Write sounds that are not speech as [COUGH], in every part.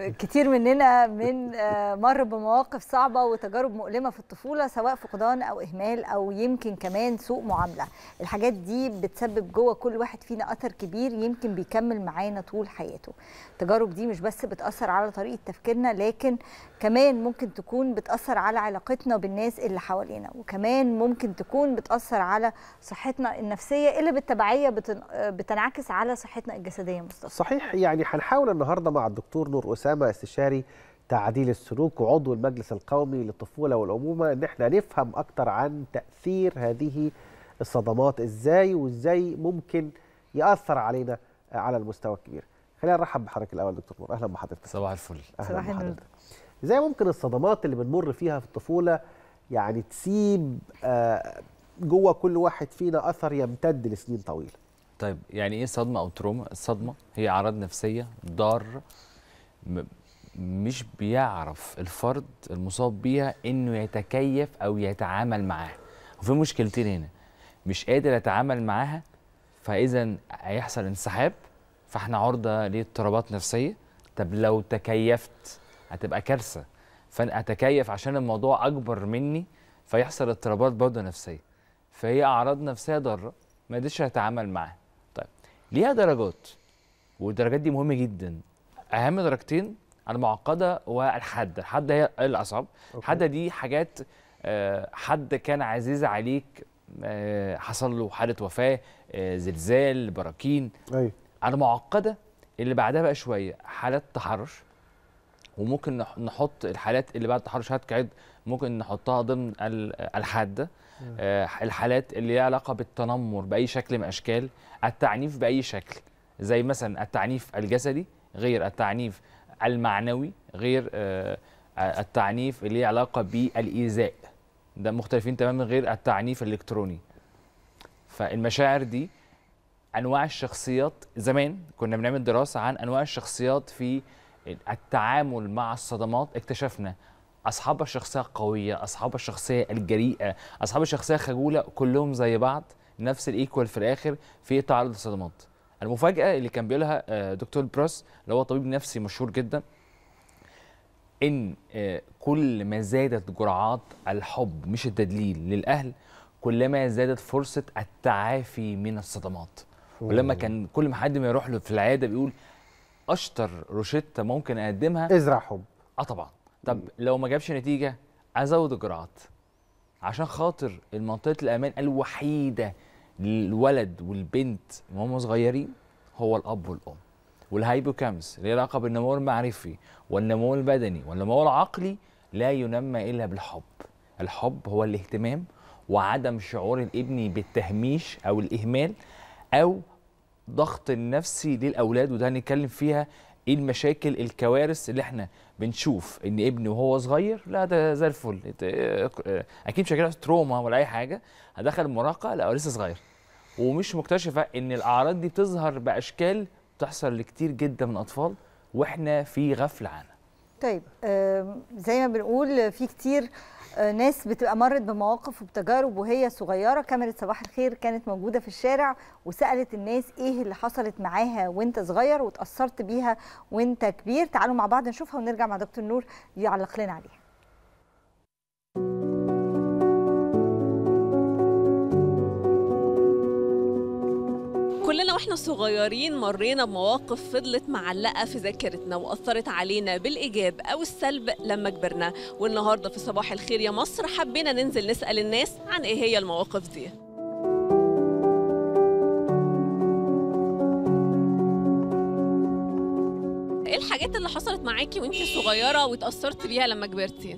كتير مننا من آه، مر بمواقف صعبه وتجارب مؤلمه في الطفوله سواء فقدان او اهمال او يمكن كمان سوء معامله الحاجات دي بتسبب جوه كل واحد فينا اثر كبير يمكن بيكمل معانا طول حياته التجارب دي مش بس بتاثر على طريقه تفكيرنا لكن كمان ممكن تكون بتاثر على علاقتنا بالناس اللي حوالينا وكمان ممكن تكون بتاثر على صحتنا النفسيه اللي بالتبعيه آه، بتنعكس على صحتنا الجسديه مصطفى صحيح يعني هنحاول النهارده مع الدكتور نور اسامه استشاري تعديل السلوك وعضو المجلس القومي للطفوله والامومه ان احنا نفهم اكتر عن تاثير هذه الصدمات ازاي وازاي ممكن ياثر علينا آه، على المستوى الكبير. خلينا نرحب بحضرتك الاول دكتور نور اهلا بحضرتك. صباح الفل. صباح النور. ازاي ممكن الصدمات اللي بنمر فيها في الطفوله يعني تسيب آه، جوه كل واحد فينا اثر يمتد لسنين طويله؟ طيب يعني ايه صدمه او تروما؟ الصدمه هي اعراض نفسيه ضاره مش بيعرف الفرد المصاب بيها انه يتكيف او يتعامل معاها وفي مشكلتين هنا مش قادر يتعامل معاها فاذا هيحصل انسحاب فاحنا عرضه لاضطرابات نفسيه طب لو تكيفت هتبقى كارثه فانا اتكيف عشان الموضوع اكبر مني فيحصل اضطرابات برضه نفسيه فهي اعراض نفسيه ضاره ما قدرتش اتعامل معاها طيب ليها درجات والدرجات دي مهمه جدا اهم درجتين المعقده والحاده الحاده هي الاصعب الحاده دي حاجات آه، حد كان عزيز عليك آه، حصل له حاله وفاه آه، زلزال براكين ايوه المعقده اللي بعدها بقى شويه حالات تحرش وممكن نحط الحالات اللي بعد تحرش هتكعد ممكن نحطها ضمن الحاده الحالات اللي ليها علاقه بالتنمر باي شكل من اشكال التعنيف باي شكل زي مثلا التعنيف الجسدي غير التعنيف المعنوي غير آه، آه، التعنيف اللي له علاقه بالايذاء ده مختلفين تماما غير التعنيف الالكتروني فالمشاعر دي انواع الشخصيات زمان كنا بنعمل دراسه عن انواع الشخصيات في التعامل مع الصدمات اكتشفنا اصحاب الشخصيه القويه اصحاب الشخصيه الجريئه اصحاب الشخصيه الخجوله كلهم زي بعض نفس الايكوال في الاخر في تعرض للصدمات المفاجاه اللي كان بيقولها آه، دكتور براس اللي هو طبيب نفسي مشهور جدا ان آه، كل ما زادت جرعات الحب مش التدليل للاهل كلما زادت فرصه التعافي من الصدمات ولما كان كل ما حد ما يروح له في العياده بيقول اشطر روشته ممكن اقدمها ازرع حب اه طبعا طب لو ما جابش نتيجه ازود الجرعات عشان خاطر المنطقه الامان الوحيده الولد والبنت وهم صغيرين هو الاب والام والهايبوكامس ليه علاقه بالنمو المعرفي والنمو البدني والنمو العقلي لا ينمى الا بالحب الحب هو الاهتمام وعدم شعور الابن بالتهميش او الاهمال او ضغط النفسي للاولاد وده هنتكلم فيها ايه المشاكل الكوارث اللي احنا بنشوف ان ابني وهو صغير لا ده زي الفل آه، اكيد مش هجيله تروما ولا اي حاجه هدخل المراهقه لا هو لسه صغير ومش مكتشفه ان الاعراض دي بتظهر باشكال بتحصل لكتير جدا من الاطفال واحنا في غفله عنها طيب زي ما بنقول في كتير آه، ناس بتبقى مرت بمواقف وبتجارب وهي صغيره كاميرا صباح الخير كانت موجوده في الشارع وسالت الناس ايه اللي حصلت معاها وانت صغير وتاثرت بيها وانت كبير تعالوا مع بعض نشوفها ونرجع مع دكتور نور يعلق لنا عليها كلنا واحنا صغيرين مرينا بمواقف فضلت معلقه في ذاكرتنا واثرت علينا بالايجاب او السلب لما كبرنا والنهارده في صباح الخير يا مصر حبينا ننزل نسال الناس عن ايه هي المواقف دي ايه الحاجات اللي حصلت معاكي وانت صغيره وتاثرت بيها لما كبرتي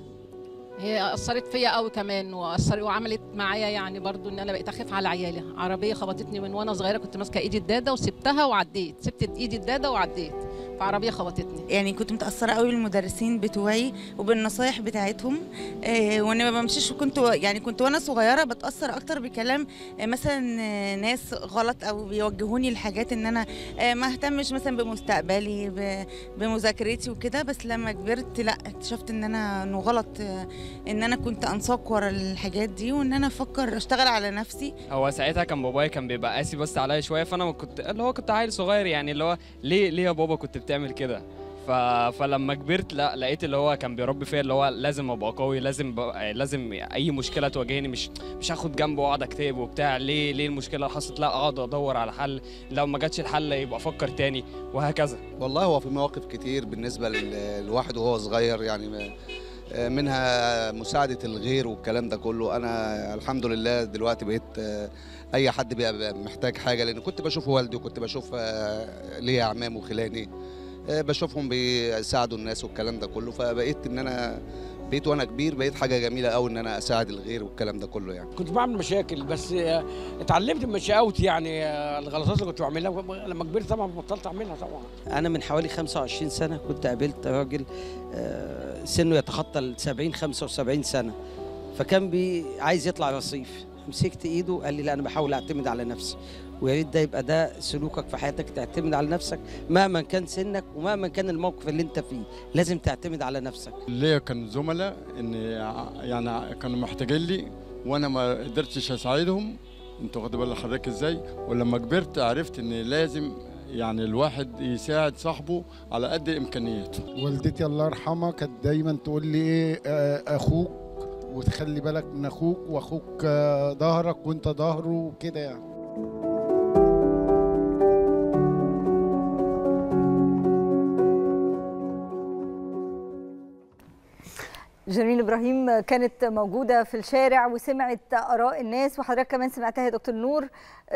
هي اثرت فيا قوي كمان واثرت وعملت معايا يعني برضو ان انا بقيت اخاف على عيالي عربيه خبطتني من وانا صغيره كنت ماسكه ايدي الداده وسبتها وعديت سبت ايدي الداده وعديت في عربيه خبطتني يعني كنت متاثره قوي بالمدرسين بتوعي وبالنصايح بتاعتهم آه، وانا ما بمشيش كنت يعني كنت وانا صغيره بتاثر اكتر بكلام آه، مثلا آه، ناس غلط او بيوجهوني لحاجات ان انا ما اهتمش مثلا بمستقبلي بمذاكرتي وكده بس لما كبرت لا اكتشفت ان انا انه غلط ان انا كنت انساق ورا الحاجات دي وان انا افكر اشتغل على نفسي هو ساعتها كان بابايا كان بيبقى قاسي بس عليا شويه فانا كنت اللي هو كنت عيل صغير يعني اللي هو ليه ليه يا بابا كنت بتعمل كده ف... فلما كبرت لا لقيت اللي هو كان بيربي فيا اللي هو لازم ابقى قوي لازم ب... آه، لازم اي مشكله تواجهني مش مش هاخد جنبه واقعد اكتئب وبتاع ليه ليه المشكله حصلت لا اقعد ادور على حل لو ما جاتش الحل يبقى افكر تاني وهكذا والله هو في مواقف كتير بالنسبه للواحد وهو صغير يعني ما... آه، منها مساعده الغير والكلام ده كله انا الحمد لله دلوقتي بقيت آه، اي حد بيبقى محتاج حاجه لان كنت بشوف والدي وكنت بشوف آه، ليا أعمام وخلاني بشوفهم بيساعدوا الناس والكلام ده كله فبقيت ان انا بقيت وانا كبير بقيت حاجه جميله قوي ان انا اساعد الغير والكلام ده كله يعني كنت بعمل مشاكل بس اتعلمت من مشاوت يعني الغلطات اللي كنت بعملها لما كبرت طبعا بطلت اعملها طبعا انا من حوالي 25 سنه كنت قابلت راجل سنه يتخطى ال 70 75 سنه فكان بي عايز يطلع رصيف مسكت ايده قال لي لا انا بحاول اعتمد على نفسي ويا ريت ده يبقى ده سلوكك في حياتك تعتمد على نفسك مهما كان سنك ومهما كان الموقف اللي انت فيه لازم تعتمد على نفسك ليا كان زملاء ان يعني كانوا محتاجين لي وانا ما قدرتش اساعدهم انتوا واخد بال حضرتك ازاي ولما كبرت عرفت ان لازم يعني الواحد يساعد صاحبه على قد امكانياته والدتي الله يرحمها كانت دايما تقول لي ايه آه، اخوك وتخلي بالك من اخوك واخوك آه، ظهرك وانت ظهره وكده يعني جميل ابراهيم كانت موجوده في الشارع وسمعت اراء الناس وحضرتك كمان سمعتها يا دكتور نور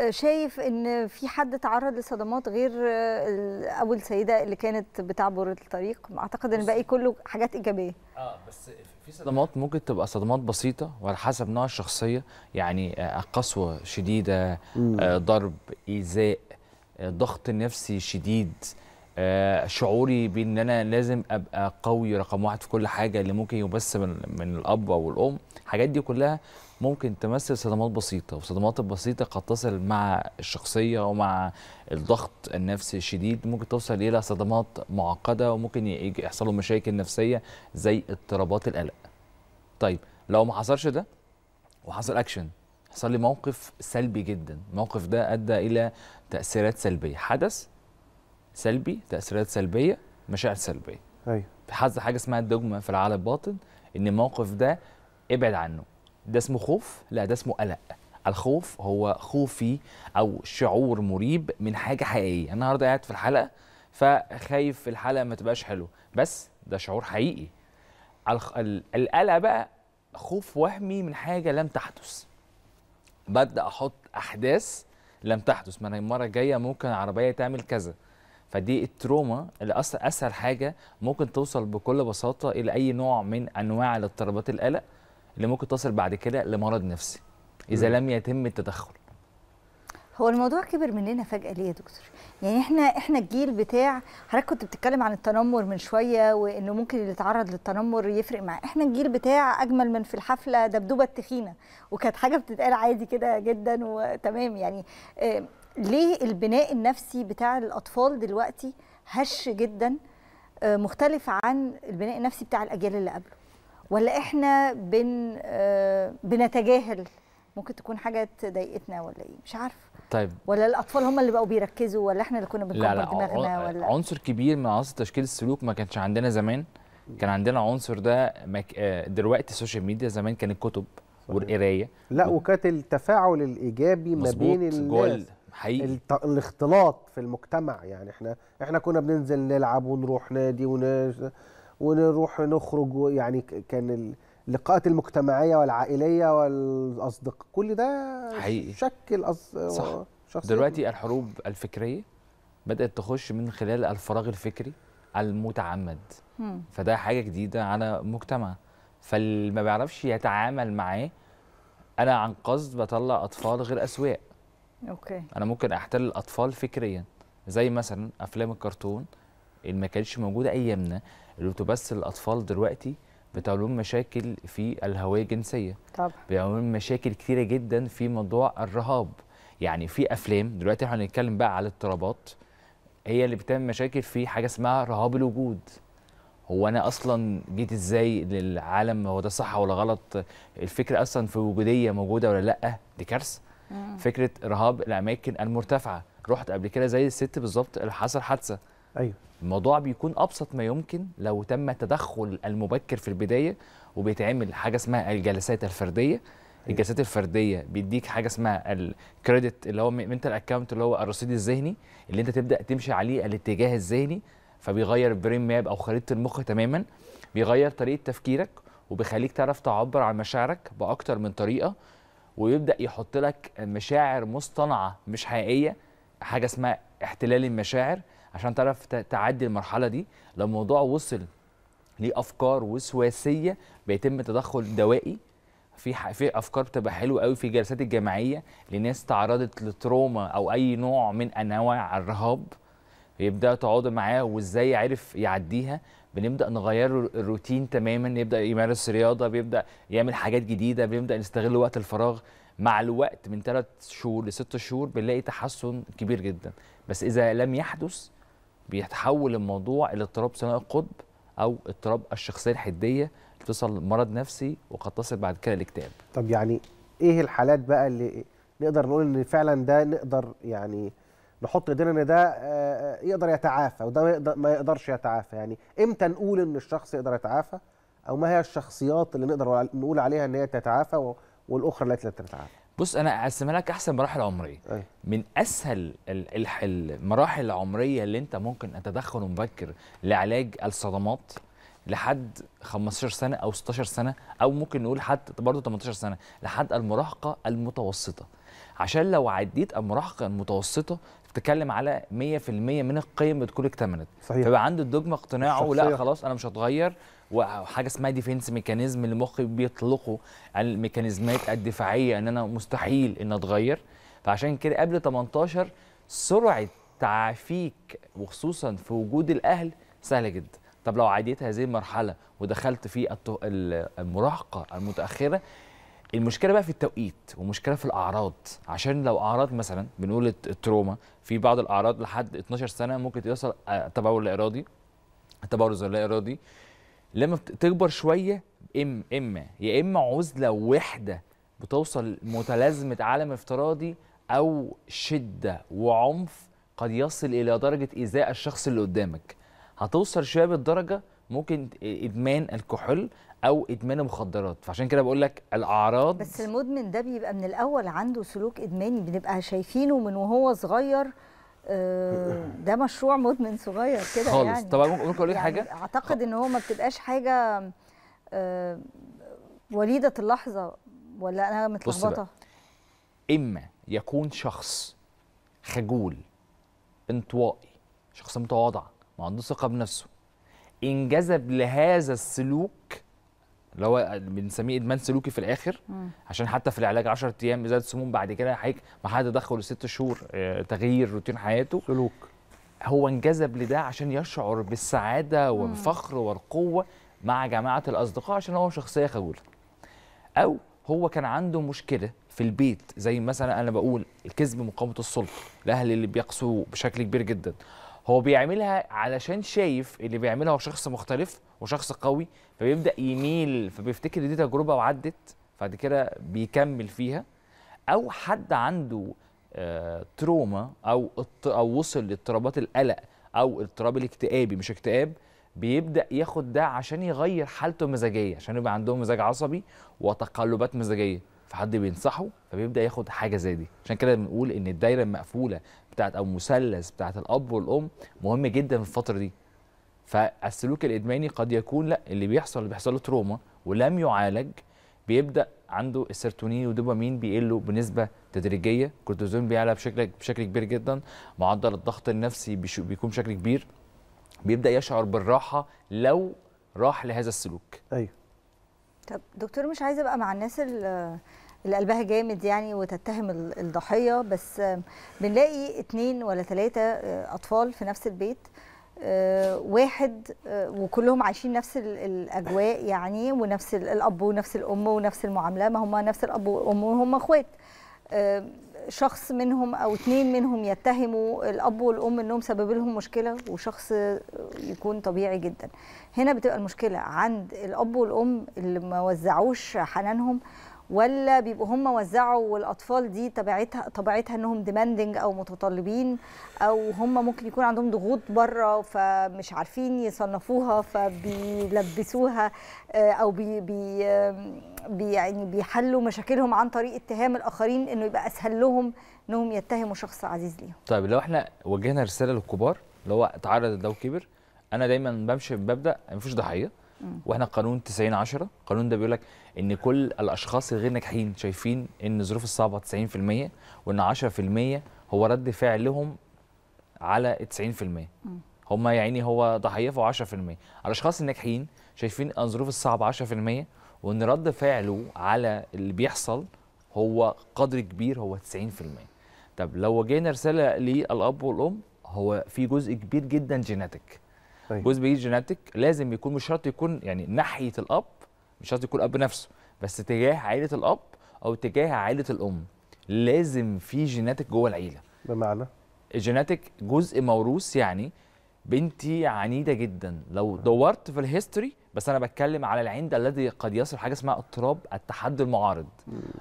شايف ان في حد تعرض لصدمات غير اول سيده اللي كانت بتعبر الطريق اعتقد ان الباقي كله حاجات ايجابيه اه بس في صدمات ممكن تبقى صدمات بسيطه وعلى حسب نوع الشخصيه يعني آه، قسوه شديده آه، ضرب ايذاء آه، ضغط نفسي شديد آه، شعوري بان انا لازم ابقى قوي رقم واحد في كل حاجه اللي ممكن يبث من, من الاب او الام الحاجات دي كلها ممكن تمثل صدمات بسيطه والصدمات البسيطه قد تصل مع الشخصيه ومع الضغط النفسي الشديد ممكن توصل الى صدمات معقده وممكن يحصل له مشاكل نفسيه زي اضطرابات القلق طيب لو ما حصلش ده وحصل اكشن حصل لي موقف سلبي جدا الموقف ده ادى الى تاثيرات سلبيه حدث سلبي تاثيرات سلبيه مشاعر سلبيه ايوه في حظ حاجه اسمها الدوجما في العالم الباطن ان الموقف ده ابعد عنه ده اسمه خوف لا ده اسمه قلق الخوف هو خوفي او شعور مريب من حاجه حقيقيه النهارده قاعد في الحلقه فخايف الحلقه ما تبقاش حلوه بس ده شعور حقيقي القلق بقى خوف وهمي من حاجه لم تحدث ببدا احط احداث لم تحدث ما انا المره الجايه ممكن عربيه تعمل كذا فدي التروما اللي أسهل, اسهل حاجه ممكن توصل بكل بساطه الى اي نوع من انواع الاضطرابات القلق اللي ممكن تصل بعد كده لمرض نفسي اذا لم يتم التدخل هو الموضوع كبر مننا فجاه ليه يا دكتور يعني احنا احنا الجيل بتاع حضرتك كنت بتتكلم عن التنمر من شويه وانه ممكن اللي اتعرض للتنمر يفرق معاه احنا الجيل بتاع اجمل من في الحفله دبدوبه التخينه وكانت حاجه بتتقال عادي كده جدا وتمام يعني اه ليه البناء النفسي بتاع الاطفال دلوقتي هش جدا آه، مختلف عن البناء النفسي بتاع الاجيال اللي قبله ولا احنا بن آه، بنتجاهل ممكن تكون حاجه ضايقتنا ولا ايه مش عارفه طيب ولا الاطفال هم اللي بقوا بيركزوا ولا احنا اللي كنا بنكبر دماغنا ولا عنصر كبير من عناصر تشكيل السلوك ما كانش عندنا زمان كان عندنا عنصر ده آه، دلوقتي السوشيال ميديا زمان كان الكتب والقرايه لا وكانت التفاعل الايجابي ما بين الناس حقيقي الاختلاط في المجتمع يعني احنا احنا كنا بننزل نلعب ونروح نادي ونروح نخرج يعني كان اللقاءات المجتمعيه والعائليه والاصدقاء كل ده حقيقي شكل أص... صح شخصية. دلوقتي الحروب الفكريه بدات تخش من خلال الفراغ الفكري المتعمد فده حاجه جديده على مجتمع فاللي ما بيعرفش يتعامل معاه انا عن قصد بطلع اطفال غير اسواق اوكي انا ممكن احتل الاطفال فكريا زي مثلا افلام الكرتون اللي ما كانتش موجوده ايامنا اللي بتبث الاطفال دلوقتي بتعمل مشاكل في الهويه الجنسيه طبعا بيعملوا مشاكل كتيره جدا في موضوع الرهاب يعني في افلام دلوقتي احنا هنتكلم بقى على الاضطرابات هي اللي بتعمل مشاكل في حاجه اسمها رهاب الوجود هو انا اصلا جيت ازاي للعالم هو ده صح ولا غلط الفكره اصلا في وجوديه موجوده ولا لا دي كارثه فكره ارهاب الاماكن المرتفعه رحت قبل كده زي الست بالظبط اللي حصل حادثه ايوه الموضوع بيكون ابسط ما يمكن لو تم التدخل المبكر في البدايه وبيتعمل حاجه اسمها الجلسات الفرديه أيوه. الجلسات الفرديه بيديك حاجه اسمها الكريدت اللي هو منتال اكونت اللي هو الرصيد الذهني اللي انت تبدا تمشي عليه الاتجاه الذهني فبيغير البرين ماب او خريطه المخ تماما بيغير طريقه تفكيرك وبيخليك تعرف تعبر عن مشاعرك باكتر من طريقه ويبدا يحط لك مشاعر مصطنعه مش حقيقيه حاجه اسمها احتلال المشاعر عشان تعرف تعدي المرحله دي لو الموضوع وصل لافكار وسواسيه بيتم تدخل دوائي في في افكار بتبقى حلوه قوي في الجلسات الجماعيه لناس تعرضت لتروما او اي نوع من انواع الرهاب يبدا تقعد معاه وازاي عرف يعديها بنبدا نغير له الروتين تماما يبدا يمارس رياضه بيبدا يعمل حاجات جديده بيبدا نستغل وقت الفراغ مع الوقت من ثلاث شهور لست شهور بنلاقي تحسن كبير جدا بس اذا لم يحدث بيتحول الموضوع الى اضطراب ثنائي القطب او اضطراب الشخصيه الحديه تصل مرض نفسي وقد تصل بعد كده الاكتئاب طب يعني ايه الحالات بقى اللي نقدر نقول ان فعلا ده نقدر يعني نحط ايدينا ان ده آه، آه، يقدر يتعافى وده ما يقدرش يتعافى يعني امتى نقول ان الشخص يقدر يتعافى او ما هي الشخصيات اللي نقدر نقول عليها ان هي تتعافى والاخرى التي لا تتعافى بص انا اقسمها لك احسن مراحل عمريه من اسهل المراحل العمريه اللي انت ممكن تدخل مبكر لعلاج الصدمات لحد 15 سنه او 16 سنه او ممكن نقول حتى برضه 18 سنه لحد المراهقه المتوسطه عشان لو عديت المراهقه المتوسطه بتتكلم على 100% من القيم بتكون اكتملت صحيح فبقى عنده الدوجما اقتناعه لا خلاص انا مش هتغير وحاجه اسمها ديفنس ميكانيزم اللي مخي بيطلقه على الميكانيزمات الدفاعيه ان انا مستحيل ان اتغير فعشان كده قبل 18 سرعه تعافيك وخصوصا في وجود الاهل سهله جدا طب لو عديت هذه المرحله ودخلت في المراهقه المتاخره المشكله بقى في التوقيت ومشكله في الاعراض عشان لو اعراض مثلا بنقول التروما في بعض الاعراض لحد 12 سنه ممكن يوصل آه، تبول لا ارادي تبرز لا ارادي لما تكبر شويه ام اما يا اما عزله وحده بتوصل متلازمه عالم افتراضي او شده وعنف قد يصل الى درجه ايذاء الشخص اللي قدامك هتوصل شويه بالدرجه ممكن ادمان الكحول او ادمان مخدرات فعشان كده بقول لك الاعراض بس المدمن ده بيبقى من الاول عنده سلوك ادماني بنبقى شايفينه من وهو صغير آه، ده مشروع مدمن صغير كده يعني خالص طب ممكن اقول لك يعني حاجه اعتقد ان هو ما بتبقاش حاجه آه، وليده اللحظه ولا انا متلخبطه اما يكون شخص خجول انطوائي شخص متواضع ما عندوش ثقه بنفسه انجذب لهذا السلوك اللي هو بنسميه ادمان سلوكي في الاخر مم. عشان حتى في العلاج 10 ايام ازاله السموم بعد كده هيك مع تدخل ست شهور آه، تغيير روتين حياته سلوك هو انجذب لده عشان يشعر بالسعاده والفخر والقوه مع جماعه الاصدقاء عشان هو شخصيه خجوله او هو كان عنده مشكله في البيت زي مثلا انا بقول الكذب مقاومه السلطه الاهل اللي بيقسوا بشكل كبير جدا هو بيعملها علشان شايف اللي بيعملها هو شخص مختلف وشخص قوي فبيبدا يميل فبيفتكر دي تجربه وعدت بعد كده بيكمل فيها او حد عنده آه تروما او او وصل لاضطرابات القلق او اضطراب الاكتئابي مش اكتئاب بيبدا ياخد ده عشان يغير حالته المزاجيه عشان يبقى عندهم مزاج عصبي وتقلبات مزاجيه فحد بينصحه فبيبدا ياخد حاجه زي دي عشان كده بنقول ان الدايره المقفوله بتاعت او مثلث بتاعت الاب والام مهم جدا في الفتره دي فالسلوك الادماني قد يكون لا اللي بيحصل بيحصل له تروما ولم يعالج بيبدا عنده السيرتونين ودوبامين بيقلوا بنسبه تدريجيه كورتيزون بيعلى بشكل بشكل كبير جدا معدل الضغط النفسي بيكون بشكل كبير بيبدا يشعر بالراحه لو راح لهذا السلوك ايوه طب دكتور مش عايزه ابقى مع الناس اللي اللي قلبها جامد يعني وتتهم الضحيه بس بنلاقي اتنين ولا ثلاثه آه، اطفال في نفس البيت آه، واحد آه، وكلهم عايشين نفس الاجواء يعني ونفس الاب ونفس الام ونفس المعامله ما هم نفس الاب والام وهم اخوات شخص منهم او اتنين منهم يتهموا الاب والام انهم سبب لهم مشكله وشخص يكون طبيعي جدا هنا بتبقى المشكله عند الاب والام اللي ما وزعوش حنانهم ولا بيبقوا هم وزعوا والاطفال دي طبيعتها طبيعتها انهم ديماندنج او متطلبين او هم ممكن يكون عندهم ضغوط بره فمش عارفين يصنفوها فبيلبسوها آه، او بي, بي, بي يعني بيحلوا مشاكلهم عن طريق اتهام الاخرين انه يبقى اسهل لهم انهم يتهموا شخص عزيز ليهم. طيب لو احنا وجهنا رساله للكبار اللي هو اتعرض ده وكبر انا دايما بمشي بمبدا مفيش ضحيه واحنا قانون 90 10 القانون ده بيقول لك ان كل الاشخاص الغير ناجحين شايفين ان الظروف الصعبه 90% وان 10% هو رد فعلهم على 90% هم يعني هو ضحيفه 10% الاشخاص الناجحين شايفين الظروف الصعبه 10% وان رد فعله على اللي بيحصل هو قدر كبير هو 90% طب لو جينا رساله للاب والام هو في جزء كبير جدا جيناتيك طيب. جزء بيجي جيناتيك لازم يكون مش شرط يكون يعني ناحيه الاب مش شرط يكون الاب نفسه بس تجاه عائله الاب او تجاه عائله الام لازم في جيناتيك جوه العيله بمعنى الجيناتيك جزء موروث يعني بنتي عنيده جدا لو آه. دورت في الهيستوري بس انا بتكلم على العند الذي قد يصل حاجه اسمها اضطراب التحدي المعارض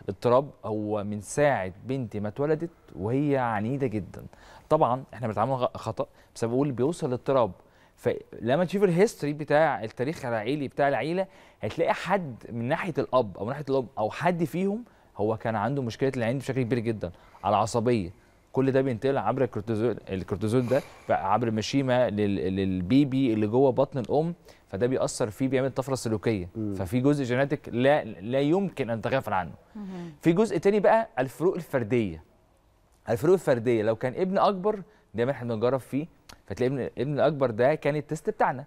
اضطراب هو من ساعه بنتي ما اتولدت وهي عنيده جدا طبعا احنا بنتعامل خطا بس بقول بيوصل الاضطراب فلما تشوف الهيستوري بتاع التاريخ العائلي بتاع العيله هتلاقي حد من ناحيه الاب او من ناحيه الام او حد فيهم هو كان عنده مشكله العين بشكل كبير جدا على العصبيه كل ده بينتقل عبر الكورتيزول الكورتيزول ده عبر المشيمه للبيبي اللي جوه بطن الام فده بيأثر فيه بيعمل طفره سلوكيه ففي جزء جيناتيك لا لا يمكن ان تغافل عنه في جزء تاني بقى الفروق الفرديه الفروق الفرديه لو كان ابن اكبر دايما احنا بنجرب فيه فتلاقي ابن الابن الاكبر ده كان التست بتاعنا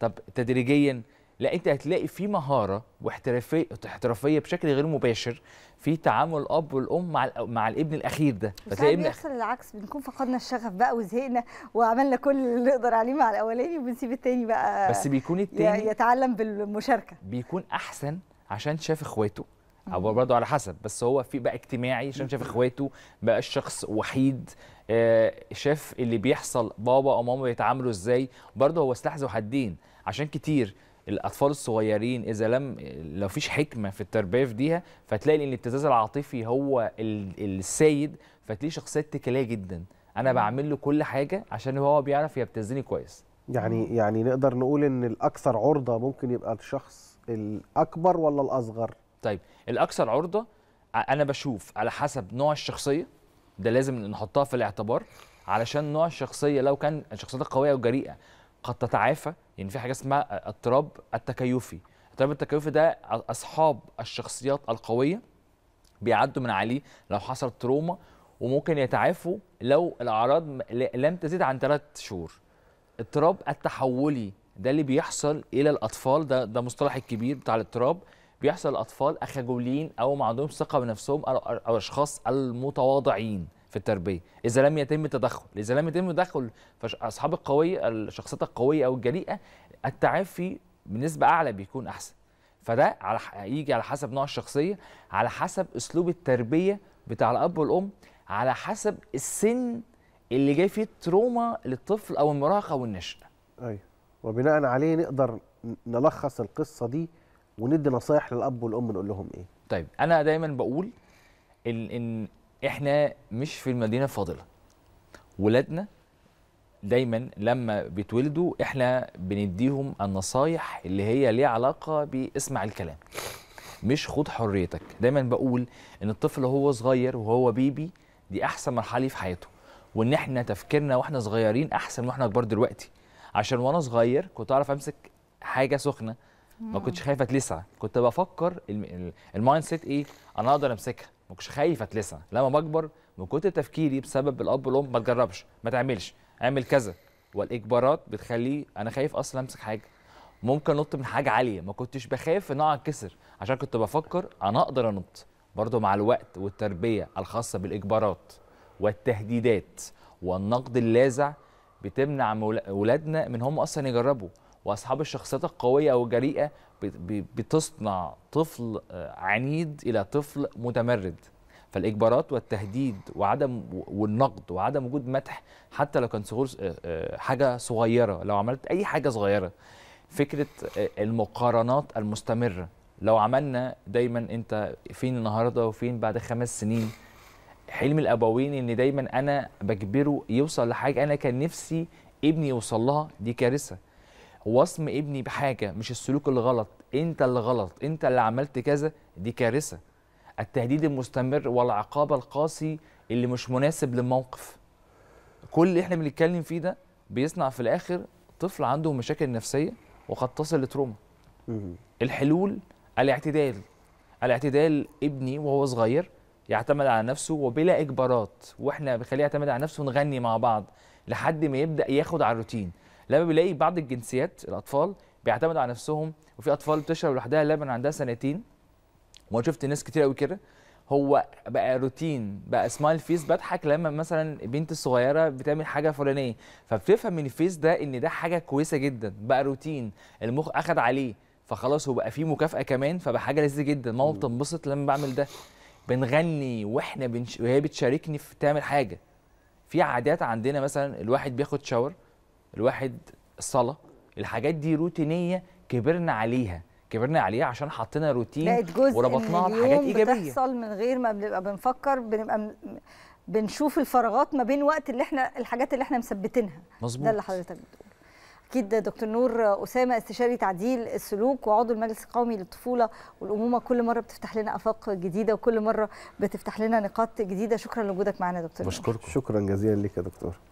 طب تدريجيا لا انت هتلاقي في مهاره واحترافيه احترافيه بشكل غير مباشر في تعامل الاب والام مع مع الابن الاخير ده فتلاقي ابن بيحصل العكس بنكون فقدنا الشغف بقى وزهقنا وعملنا كل اللي نقدر عليه مع الاولاني وبنسيب الثاني بقى بس بيكون الثاني يتعلم بالمشاركه بيكون احسن عشان شاف اخواته او برضه على حسب بس هو في بقى اجتماعي عشان شاف [CLEARS THROAT] اخواته بقى الشخص وحيد آه، شاف اللي بيحصل بابا او ماما بيتعاملوا ازاي برضه هو سلاح ذو حدين عشان كتير الاطفال الصغيرين اذا لم لو فيش حكمه في التربيه في ديها فتلاقي ان الابتزاز العاطفي هو السيد فتلاقي شخصيات اتكاليه جدا انا بعمل له كل حاجه عشان هو بيعرف يبتزني كويس يعني يعني نقدر نقول ان الاكثر عرضه ممكن يبقى الشخص الاكبر ولا الاصغر طيب الاكثر عرضه انا بشوف على حسب نوع الشخصيه ده لازم نحطها في الاعتبار علشان نوع الشخصيه لو كان شخصيتك قويه وجريئه قد تتعافى يعني في حاجه اسمها اضطراب التكيفي اضطراب التكيفي ده اصحاب الشخصيات القويه بيعدوا من عليه لو حصل تروما وممكن يتعافوا لو الاعراض لم تزيد عن ثلاث شهور اضطراب التحولي ده اللي بيحصل الى الاطفال ده ده مصطلح الكبير بتاع الاضطراب بيحصل اطفال اخجولين او ما عندهمش ثقه بنفسهم او الاشخاص المتواضعين في التربيه اذا لم يتم التدخل اذا لم يتم التدخل فاصحاب القويه الشخصيات القويه او الجريئه التعافي بنسبه اعلى بيكون احسن فده على يجي على حسب نوع الشخصيه على حسب اسلوب التربيه بتاع الاب والام على حسب السن اللي جاي فيه التروما للطفل او المراهقه او النشأة ايوه وبناء عليه نقدر نلخص القصه دي وندي نصايح للاب والام نقول لهم ايه طيب انا دايما بقول ان, إن احنا مش في المدينه الفاضله ولادنا دايما لما بيتولدوا احنا بنديهم النصايح اللي هي ليها علاقه باسمع الكلام مش خد حريتك دايما بقول ان الطفل وهو صغير وهو بيبي دي احسن مرحله في حياته وان احنا تفكيرنا واحنا صغيرين احسن واحنا كبار دلوقتي عشان وانا صغير كنت اعرف امسك حاجه سخنه ما كنتش خايفه اتلسع كنت بفكر المايند سيت ايه انا اقدر امسكها ما كنتش خايف اتلسع لما بكبر من كنت تفكيري بسبب الاب والام ما تجربش ما تعملش اعمل كذا والاجبارات بتخليه انا خايف اصلا امسك حاجه ممكن انط من حاجه عاليه ما كنتش بخاف ان انا اتكسر عشان كنت بفكر انا اقدر انط برضه مع الوقت والتربيه الخاصه بالاجبارات والتهديدات والنقد اللاذع بتمنع ولادنا من هم اصلا يجربوا واصحاب الشخصيات القويه او الجريئه بتصنع طفل آه، عنيد الى طفل متمرد فالاجبارات والتهديد وعدم والنقد وعدم وجود مدح حتى لو كان صغور آه، آه، حاجه صغيره لو عملت اي حاجه صغيره فكره المقارنات المستمره لو عملنا دايما انت فين النهارده وفين بعد خمس سنين حلم الابوين ان دايما انا بجبره يوصل لحاجه انا كان نفسي ابني يوصل لها دي كارثه وصم ابني بحاجه مش السلوك الغلط انت اللي غلط انت اللي عملت كذا دي كارثه التهديد المستمر والعقاب القاسي اللي مش مناسب للموقف كل اللي احنا بنتكلم فيه ده بيصنع في الاخر طفل عنده مشاكل نفسيه وقد تصل لتروما الحلول الاعتدال الاعتدال ابني وهو صغير يعتمد على نفسه وبلا اجبارات واحنا بنخليه يعتمد على نفسه ونغني مع بعض لحد ما يبدا ياخد على الروتين لما بيلاقي بعض الجنسيات الاطفال بيعتمدوا على نفسهم وفي اطفال بتشرب لوحدها لبن عندها سنتين وانا شفت ناس كتير قوي كده هو بقى روتين بقى سمايل فيس بضحك لما مثلا بنت الصغيره بتعمل حاجه فلانيه فبتفهم من الفيس ده ان ده حاجه كويسه جدا بقى روتين المخ اخد عليه فخلاص هو بقى فيه مكافاه كمان فبقى حاجه لذيذه جدا ماما بتنبسط لما بعمل ده بنغني واحنا بنش... وهي بتشاركني في تعمل حاجه في عادات عندنا مثلا الواحد بياخد شاور الواحد الصلاه الحاجات دي روتينيه كبرنا عليها كبرنا عليها عشان حطينا روتين وربطناها بحاجات ايجابيه بتحصل من غير ما بنبقى بنفكر بنبقى بنشوف الفراغات ما بين وقت اللي احنا الحاجات اللي احنا مثبتينها مظبوط ده اللي حضرتك بتقول اكيد دكتور نور اسامه استشاري تعديل السلوك وعضو المجلس القومي للطفوله والامومه كل مره بتفتح لنا افاق جديده وكل مره بتفتح لنا نقاط جديده شكرا لوجودك معنا دكتور بشكرك شكرا جزيلا لك يا دكتور